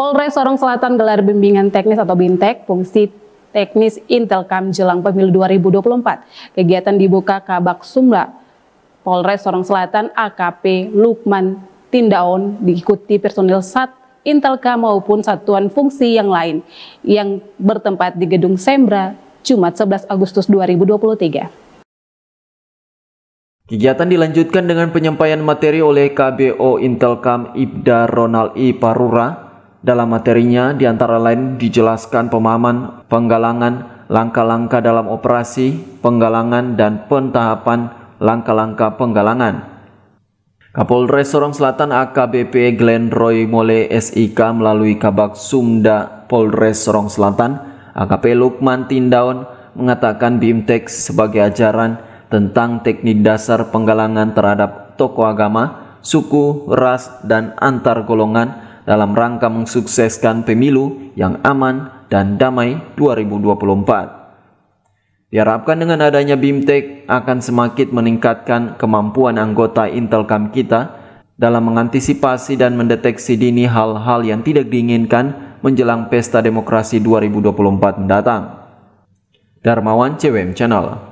Polres Sorong Selatan gelar bimbingan teknis atau BINTEK fungsi teknis Intelkam jelang pemilu 2024. Kegiatan dibuka Kabak Sumla, Polres Sorong Selatan AKP Lukman Tindaon diikuti personil Sat Intelkam maupun satuan fungsi yang lain yang bertempat di Gedung Sembra Jumat 11 Agustus 2023. Kegiatan dilanjutkan dengan penyampaian materi oleh KBO Intelkam Ibda Ronald I. Parura dalam materinya diantara lain dijelaskan pemahaman, penggalangan, langkah-langkah dalam operasi, penggalangan, dan pentahapan langkah-langkah penggalangan. Kapolres Sorong Selatan AKBP Glenn Roy Mole SIK melalui Kabak Sumda Polres Sorong Selatan AKP Lukman Tindaun mengatakan BIMTEK sebagai ajaran tentang teknik dasar penggalangan terhadap tokoh agama, suku, ras, dan antar golongan dalam rangka mensukseskan pemilu yang aman dan damai 2024. Diharapkan dengan adanya BIMTEK akan semakin meningkatkan kemampuan anggota Intelkam kita dalam mengantisipasi dan mendeteksi dini hal-hal yang tidak diinginkan menjelang Pesta Demokrasi 2024 mendatang. Darmawan CWM Channel